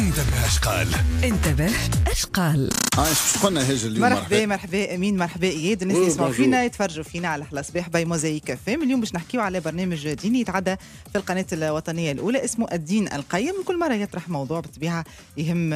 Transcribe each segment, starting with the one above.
انتبه اشقال انتبه اشقال اه شو قلنا هاجر اليوم مرحبا مرحبا امين مرحبا اياد الناس اللي يسمعوا فينا يتفرجوا فينا على حلا صباح باي موزايك فام اليوم باش نحكيو على برنامج ديني يتعدى في القناه الوطنيه الاولى اسمه الدين القيم كل مره يطرح موضوع بالطبيعه يهم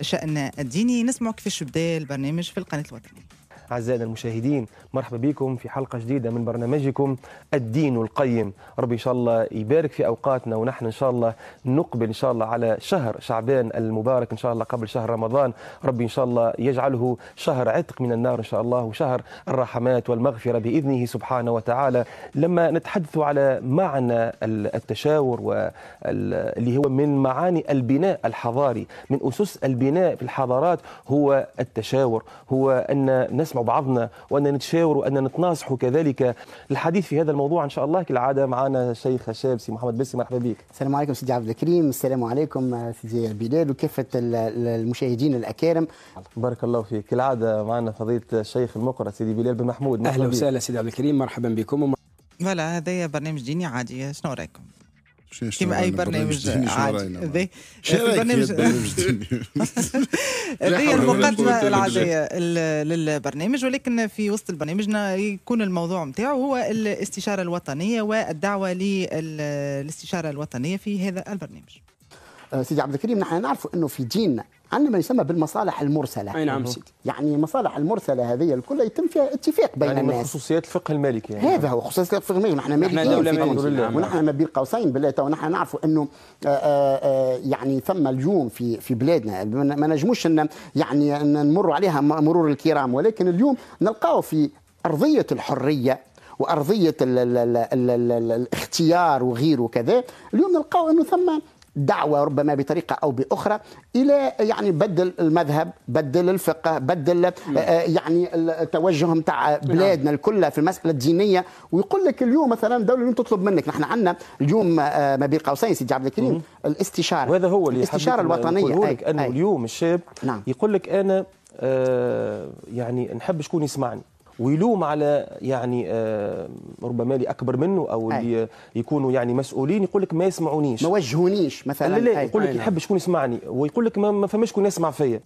الشان الديني نسمعوا كيفاش بدا البرنامج في القناه الوطنيه أعزائنا المشاهدين مرحبا بكم في حلقة جديدة من برنامجكم الدين القيم ربي إن شاء الله يبارك في أوقاتنا ونحن إن شاء الله نقبل إن شاء الله على شهر شعبان المبارك إن شاء الله قبل شهر رمضان ربي إن شاء الله يجعله شهر عتق من النار إن شاء الله وشهر الرحمات والمغفرة بإذنه سبحانه وتعالى لما نتحدث على معنى التشاور واللي هو من معاني البناء الحضاري من أسس البناء في الحضارات هو التشاور هو أن نسمع نسمعوا بعضنا وأن نتشاور وأن نتناصح كذلك الحديث في هذا الموضوع إن شاء الله كالعادة معنا الشيخ سي محمد بسي مرحبا بك السلام عليكم سيدي عبد الكريم السلام عليكم سيدي بلال وكافة المشاهدين الأكارم بارك الله فيك كالعادة معنا فضيلة الشيخ المقرة سيدي بلال بن محمود أهلا وسهلا سيدي عبد الكريم مرحبا بكم فوالا هذايا برنامج ديني عادي شنو رايكم؟ كما اي برنامج عادي البرنامج هذه المقدمه العاديه للبرنامج ولكن في وسط البرنامج يكون الموضوع نتاعو هو الاستشاره الوطنيه والدعوه للاستشاره الوطنيه في هذا البرنامج آه، سيدي عبد الكريم نحن نعرفوا انه في ديننا عندنا ما يسمى بالمصالح المرسله اي نعم سيدي يعني المصالح المرسله هذه الكل يتم فيها اتفاق بين يعني الناس من خصوصيات الفقه المالكي يعني هذا هو خصوصيات الفقه المالكي نحن مالكيين نعم. ونحن ما بين قوسين بالله تو نحن نعرفوا انه آه، آه، يعني ثم اليوم في في بلادنا ما نجموش ان يعني نمر عليها مرور الكرام ولكن اليوم نلقاو في ارضيه الحريه وارضيه الـ الـ الـ الاختيار وغيره وكذا اليوم نلقاو انه ثم دعوة ربما بطريقة أو بأخرى إلى يعني بدل المذهب بدل الفقه بدل آه، نعم. آه، يعني التوجه نتاع نعم. بلادنا الكل في المسألة الدينية ويقول لك اليوم مثلا الدولة اليوم تطلب منك نحن عندنا اليوم آه، ما بين قوسين سيدي عبد الكريم الاستشارة وهذا هو اللي الاستشارة الوطنية لك أنه أي. اليوم الشاب نعم. يقول لك أنا يعني نحب شكون يسمعني ويلوم على يعني آه، ربما اللي اكبر منه او اللي يكونوا يعني مسؤولين يقول لك ما يسمعونيش ما وجهونيش مثلا لا لا يقول لك يحب شكون يسمعني ويقول لك ما فماش شكون يسمع فيا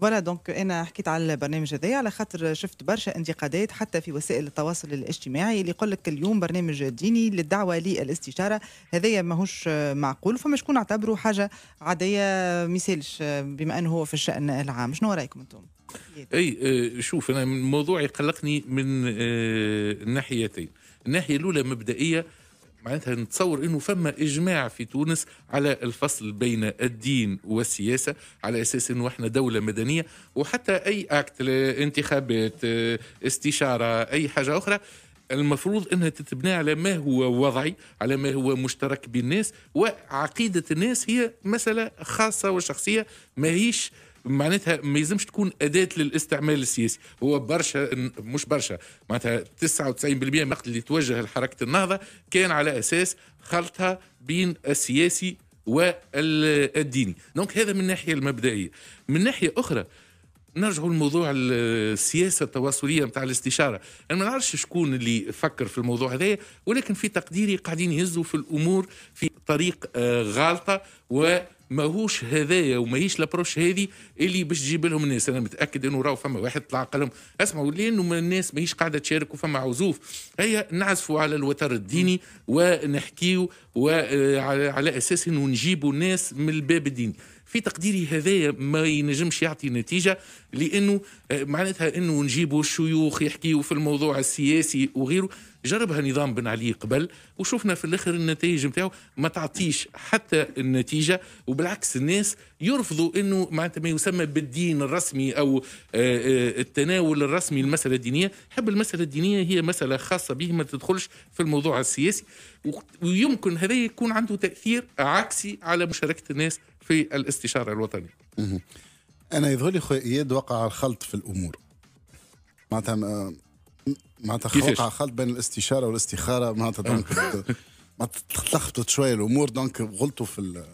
فوالا دونك انا حكيت على البرنامج هذايا على خاطر شفت برشا انتقادات حتى في وسائل التواصل الاجتماعي اللي يقول لك اليوم برنامج ديني للدعوه للاستشاره هذايا ماهوش معقول فما شكون اعتبره حاجه عاديه ما يسالش بما انه هو في الشان العام شنو رايكم انتم؟ اي آه، شوف انا الموضوع يقلقني من آه، الناحيتين الناحيه الاولى مبدئيه معناتها نتصور انه فما اجماع في تونس على الفصل بين الدين والسياسه على اساس انه احنا دوله مدنيه وحتى اي اكت انتخابات استشاره اي حاجه اخرى المفروض انها تتبنى على ما هو وضعي على ما هو مشترك بين الناس وعقيده الناس هي مساله خاصه وشخصيه ماهيش آه معناتها ما يلزمش تكون اداه للاستعمال السياسي هو برشا مش برشا معناتها 99% من الوقت اللي توجه لحركه النهضه كان على اساس خلطها بين السياسي والديني دونك هذا من الناحيه المبدئيه من ناحيه اخرى نرجعوا لموضوع السياسه التواصليه نتاع الاستشاره انا ما نعرفش شكون اللي فكر في الموضوع هذايا ولكن في تقديري قاعدين يهزوا في الامور في طريق آه، غالطه و ماهوش هذايا وماهيش لابروش هذه اللي باش تجيب لهم الناس انا متاكد انه راهو فما واحد طلع قال لهم اسمعوا لانه الناس ماهيش قاعده تشارك وفما عزوف هيا نعزفوا على الوتر الديني ونحكيو وعلى اساس انه نجيبوا الناس من الباب الديني في تقديري هذايا ما ينجمش يعطي نتيجه لانه آه، معناتها انه نجيبوا الشيوخ يحكيوا في الموضوع السياسي وغيره جربها نظام بن علي قبل وشفنا في الاخر النتائج نتاعو ما تعطيش حتى النتيجه وبالعكس الناس يرفضوا انه معناتها ما يسمى بالدين الرسمي او آه، آه، التناول الرسمي المساله الدينيه حب المساله الدينيه هي مساله خاصه به ما تدخلش في الموضوع السياسي ويمكن هذا يكون عنده تاثير عكسي على مشاركه الناس في الاستشاره الوطنيه انا يظهر لي خويا اياد وقع الخلط في الامور معناتها معناتها خلط بين الاستشاره والاستخاره معناتها دونك آه. ما تلخبطت شويه الامور دونك غلطوا في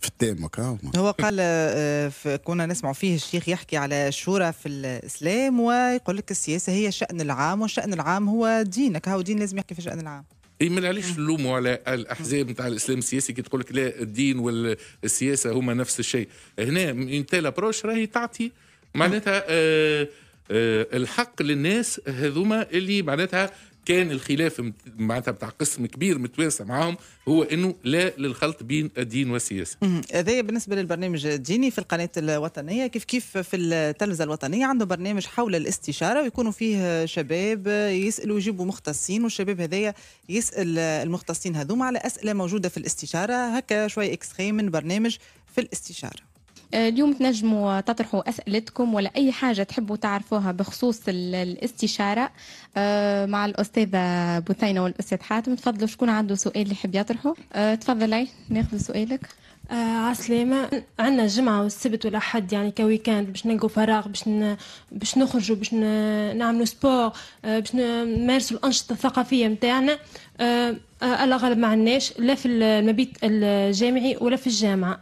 في التام هو قال آه، كنا نسمع فيه الشيخ يحكي على الشورى في الاسلام ويقول لك السياسه هي شان العام والشان العام هو دينك هو دين لازم يحكي في شان العام اي ما علاش نلوموا على الاحزاب نتاع الاسلام السياسي كي تقول لك لا الدين والسياسه هما نفس الشيء هنا انت لابروش راهي تعطي معناتها آه آه، الحق للناس هذوما اللي معناتها كان الخلاف معناتها بتاع قسم كبير متواسع معاهم هو انه لا للخلط بين الدين والسياسه. هذا بالنسبه للبرنامج الديني في القناه الوطنيه كيف كيف في التلفزه الوطنيه عنده برنامج حول الاستشاره ويكونوا فيه شباب يسالوا يجيبوا مختصين والشباب هذايا يسال المختصين هذوما على اسئله موجوده في الاستشاره هكا شوي اكستريم من برنامج في الاستشاره. آه، اليوم تنجموا تطرحوا أسئلتكم ولا أي حاجة تحبوا تعرفوها بخصوص الاستشارة آه، مع الأستاذة بثينة والأستاذ حاتم تفضلوا شكون عنده سؤال يحب يطرحه آه، تفضلي ناخذ سؤالك آه عسلامة عندنا الجمعة والسبت والأحد يعني كويكاند باش نلقوا فراغ باش ن... باش نخرجوا باش ن... نعملوا سبور آه باش نمارسوا الأنشطة الثقافية نتاعنا آه الأغلب ما عندناش لا في المبيت الجامعي ولا في الجامعة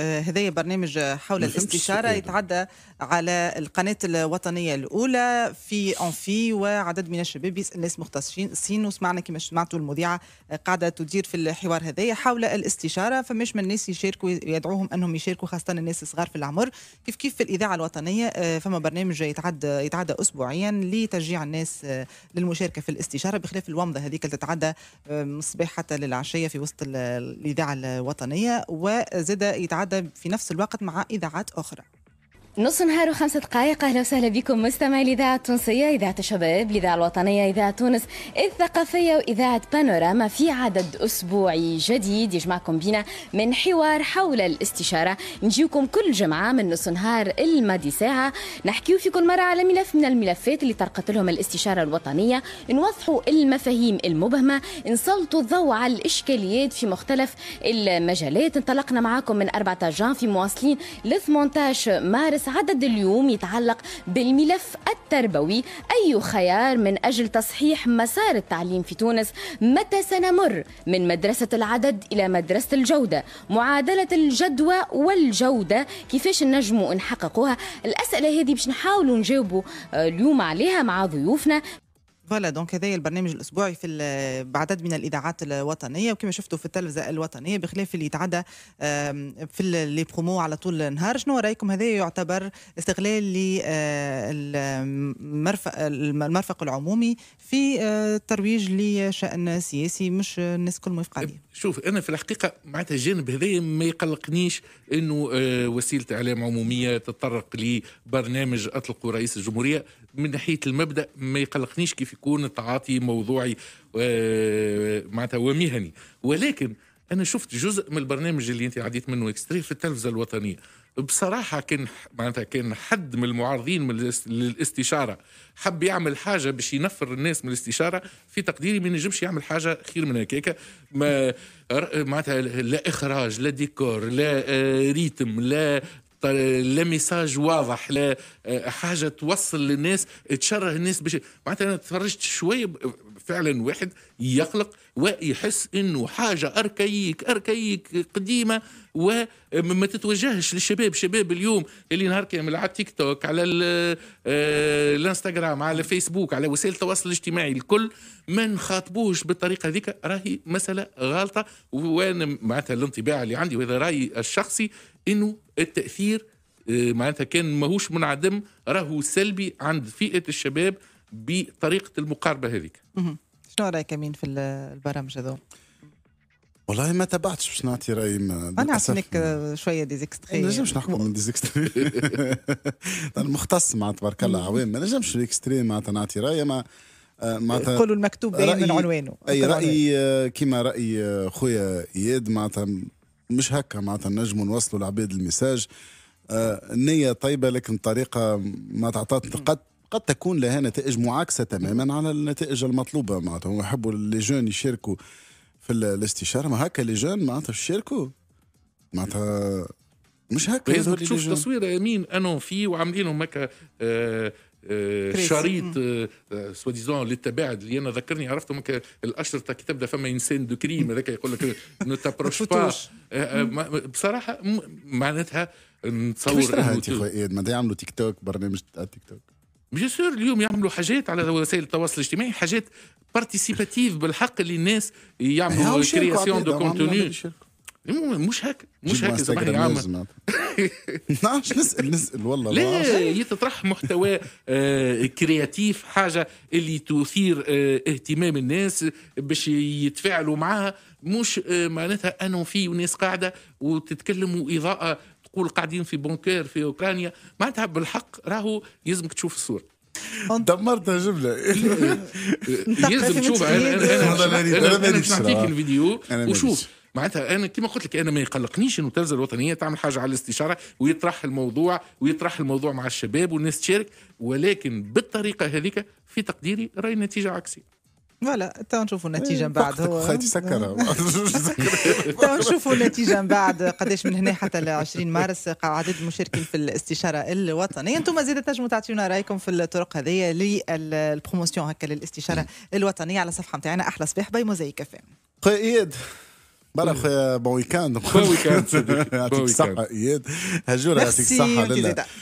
هذايا برنامج حول الاستشارة يتعدى على القناة الوطنية الأولى في أنفي وعدد من الشباب الناس مختصين وسمعنا كما سمعتوا المذيعة قاعدة تدير في الحوار هذايا حول الاستشارة فمش من الناس يشاركوا يدعوهم أنهم يشاركوا خاصة الناس الصغار في العمر كيف كيف في الإذاعة الوطنية آه، فما برنامج يتعدى يتعدى أسبوعيا لتشجيع الناس آه، للمشاركة في الاستشارة بخلاف الومضة هذيك اللي تتعدى آه، من الصباح حتى للعشية في وسط الإذاعة الوطنية وزاد يتعدى هذا في نفس الوقت مع إذاعات أخرى نص نهار وخمسة دقائق اهلا وسهلا بكم مستمعي الاذاعه التونسيه اذاعه الشباب الاذاعه الوطنيه اذاعه تونس الثقافيه واذاعه بانوراما في عدد اسبوعي جديد يجمعكم بنا من حوار حول الاستشاره نجيكم كل جمعه من نص نهار الماضي ساعه نحكيو في كل مره على ملف من الملفات اللي طرقت لهم الاستشاره الوطنيه نوضحوا المفاهيم المبهمه نسلطوا الضوء على الاشكاليات في مختلف المجالات انطلقنا معاكم من 14 جان في مواصلين ل 18 مارس البودكاست عدد اليوم يتعلق بالملف التربوي أي خيار من أجل تصحيح مسار التعليم في تونس متى سنمر من مدرسة العدد إلى مدرسة الجودة معادلة الجدوى والجودة كيفاش نجموا نحققوها الأسئلة هذه باش نحاولوا نجاوبوا آه، اليوم عليها مع ضيوفنا فوالا دونك هذايا البرنامج الاسبوعي في بعدد من الاذاعات الوطنيه وكما شفتوا في التلفزه الوطنيه بخلاف اللي يتعدى في لي برومو على طول النهار شنو رايكم هذا يعتبر استغلال للمرفق آه، المرفق العمومي في آه، ترويج لشان سياسي مش الناس كل موافقه عليه شوف انا في الحقيقه معناتها الجانب هذايا ما يقلقنيش انه آه، وسيله اعلام عموميه تتطرق لبرنامج اطلقه رئيس الجمهوريه من ناحيه المبدا ما يقلقنيش كيف يكون التعاطي موضوعي آه، معناتها ومهني ولكن انا شفت جزء من البرنامج اللي انت عديت منه اكستري في التلفزه الوطنيه بصراحه كان معناتها كان حد من المعارضين من للاستشاره حب يعمل حاجه باش ينفر الناس من الاستشاره في تقديري ما ينجمش يعمل حاجه خير من هكاك ما معناتها لا اخراج لا ديكور لا آه، ريتم لا طيب، لا ميساج واضح لا آه، حاجه توصل للناس تشرح الناس بشيء معناتها انا تفرجت شويه فعلا واحد يقلق ويحس انه حاجه اركيك اركيك قديمه وما تتوجهش للشباب شباب اليوم اللي نهار كامل على التيك توك على آه، الانستغرام على الفيسبوك على وسائل التواصل الاجتماعي الكل ما نخاطبوش بالطريقه هذيك راهي مساله غلطه وانا معناتها الانطباع اللي عندي وهذا رايي الشخصي انه التاثير آه، معناتها كان ماهوش منعدم راهو سلبي عند فئه الشباب بطريقه المقاربه هذيك شنو رايك امين في البرامج هذو؟ والله ما تبعتش باش نعطي رايي انا عطيتك شويه ديزيكستري ما نجمش نحكم من ديزيكستري المختص مع تبارك الله عوام ما نجمش الاكستريم معناتها نعطي رايي ما آه، معناتها قولوا المكتوب باين من عنوانه اي راي آه، كيما راي آه، خويا اياد معناتها مش هكا معناتها نجموا نوصلوا لعباد الميساج النية طيبة لكن الطريقة ما تعطات قد قد تكون لها نتائج معاكسه تماما على النتائج المطلوبه معناتها يحبوا لي جون يشاركوا في الاستشاره ما هكا لي جون معناتها يشاركوا معناتها مش هكا لازم تشوف تصوير يمين انون في وعاملين لهم هكا آه، آه، شريط آه، سوا ديزون للتباعد اللي انا ذكرني عرفتهم الاشرطه كي تبدا فما انسان دو كريم هذاك يقول لك نو تابروش با بصراحه معناتها نتصور كيفاش انت خويا إيه، ما يعملوا تيك توك برنامج تاع تيك توك بيان سور اليوم يعملوا حاجات على وسائل التواصل الاجتماعي حاجات بارتيسيباتيف بالحق اللي الناس يعملوا كرياسيون دو كونتوني مش هكا مش هكا صباحي عامل نعرفش نسال نسال والله لا يتطرح محتوى كرياتيف آه، حاجه اللي تثير آه، اهتمام الناس باش يتفاعلوا معاها مش آه، معناتها انو في وناس قاعده وتتكلم واضاءه تقول قاعدين في بونكير في اوكرانيا معناتها بالحق راهو يلزمك تشوف الصوره دمرتها جمله إيه. يلزم تشوف انا انا انا باش نعطيك الفيديو وشوف معناتها انا كما قلت لك انا ما يقلقنيش انه تنزل الوطنيه تعمل حاجه على الاستشاره ويطرح الموضوع ويطرح الموضوع مع الشباب والناس تشارك ولكن بالطريقه هذيك في تقديري راي نتيجه عكسيه فوالا تو نشوفوا النتيجه من بعد هو خايتي سكر تو نشوفوا النتيجه من بعد قداش من هنا حتى ل 20 مارس عدد المشاركين في الاستشاره الوطنيه انتم زاد تنجموا تعطيونا رايكم في الطرق هذه للبروموسيون هكا للاستشاره الوطنيه على الصفحه نتاعنا احلى صباح باي موزايك اف ام خويا اياد برا خويا بون ويكاند بون ويكاند يعطيك الصحة إياد هجورة يعطيك الصحة